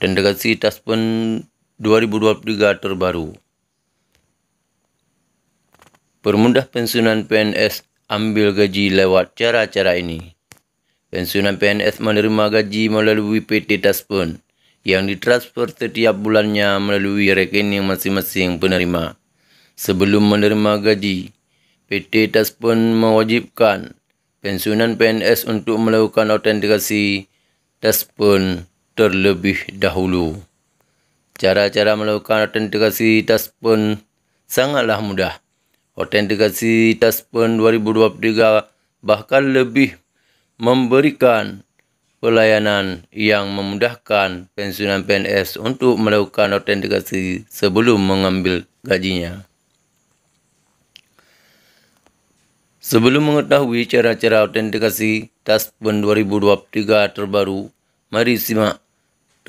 Tendegasi Taspen 2023 terbaru. Permudah pensiunan PNS ambil gaji lewat cara-cara ini. Pensiunan PNS menerima gaji melalui PT Taspen yang ditransfer setiap bulannya melalui rekening masing-masing penerima. Sebelum menerima gaji, PT Taspen mewajibkan pensiunan PNS untuk melakukan autentikasi Taspen terlebih dahulu. Cara-cara melakukan autentikasi pun sangatlah mudah. Autentikasi pun 2023 bahkan lebih memberikan pelayanan yang memudahkan pensiunan PNS untuk melakukan autentikasi sebelum mengambil gajinya. Sebelum mengetahui cara-cara autentikasi TASPEN 2023 terbaru, mari simak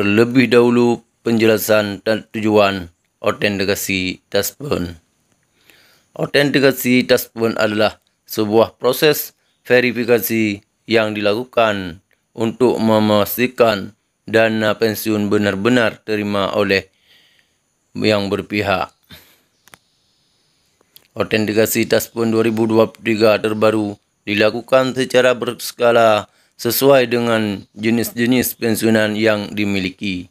Terlebih dahulu penjelasan dan tujuan autentikasi touchpoint. Autentikasi touchpoint adalah sebuah proses verifikasi yang dilakukan untuk memastikan dana pensiun benar-benar terima oleh yang berpihak. Autentikasi touchpoint 2023 terbaru dilakukan secara berskala sesuai dengan jenis-jenis pensiunan yang dimiliki.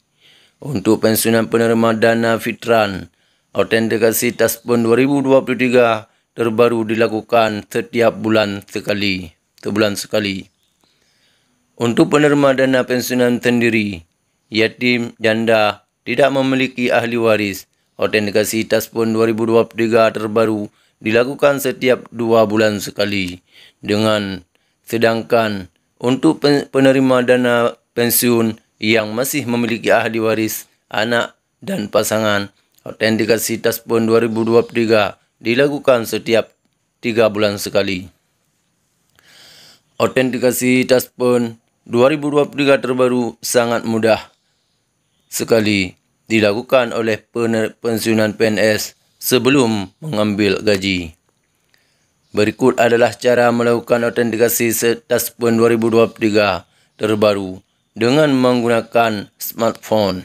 Untuk pensiunan penerima dana fitran, autentikasi TASPON 2023 terbaru dilakukan setiap bulan sekali, sebulan sekali. Untuk penerima dana pensiunan sendiri, yatim, janda, tidak memiliki ahli waris, autentikasi TASPON 2023 terbaru dilakukan setiap dua bulan sekali. Dengan sedangkan untuk penerima dana pensiun yang masih memiliki ahli waris, anak, dan pasangan. Autentikasi TASPON 2023 dilakukan setiap 3 bulan sekali. Autentikasi TASPON 2023 terbaru sangat mudah sekali dilakukan oleh pensiunan PNS sebelum mengambil gaji. Berikut adalah cara melakukan autentikasi Touchpoint 2023 terbaru dengan menggunakan smartphone.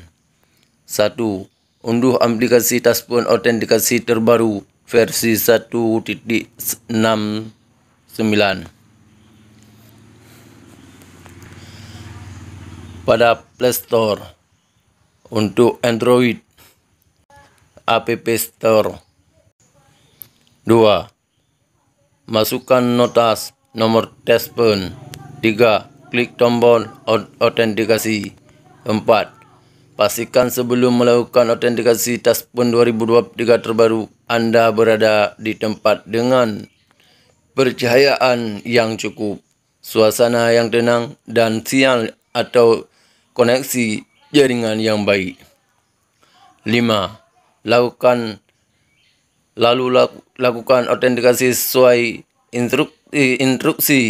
1. Unduh aplikasi Touchpoint autentikasi terbaru versi 1.69. Pada Play Store untuk Android App Store 2 Masukkan notas nomor tes telepon. 3. Klik tombol autentikasi. 4. Pastikan sebelum melakukan autentikasi Taspun 2023 terbaru, Anda berada di tempat dengan percayaan yang cukup, suasana yang tenang, dan sinyal atau koneksi jaringan yang baik. 5. Lakukan Lalu lakukan autentikasi sesuai instruksi, instruksi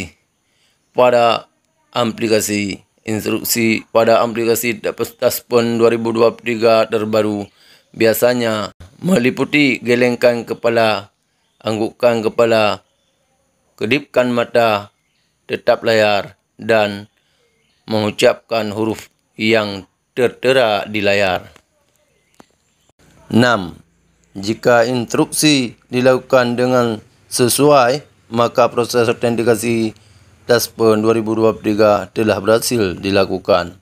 pada aplikasi instruksi pada aplikasi Dashboard 2023 terbaru biasanya meliputi gelengkan kepala, anggukkan kepala, kedipkan mata, tetap layar, dan mengucapkan huruf yang tertera di layar. 6. Jika instruksi dilakukan dengan sesuai, maka proses autentikasi Taspen 2023 telah berhasil dilakukan.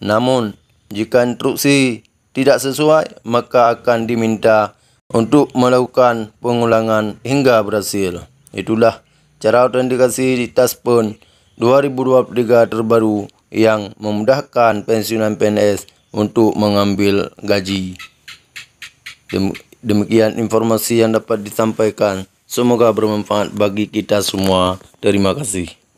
Namun, jika instruksi tidak sesuai, maka akan diminta untuk melakukan pengulangan hingga berhasil. Itulah cara autentikasi di Taspen 2023 terbaru yang memudahkan pensiunan PNS untuk mengambil gaji. Demikian informasi yang dapat disampaikan. Semoga bermanfaat bagi kita semua. Terima kasih.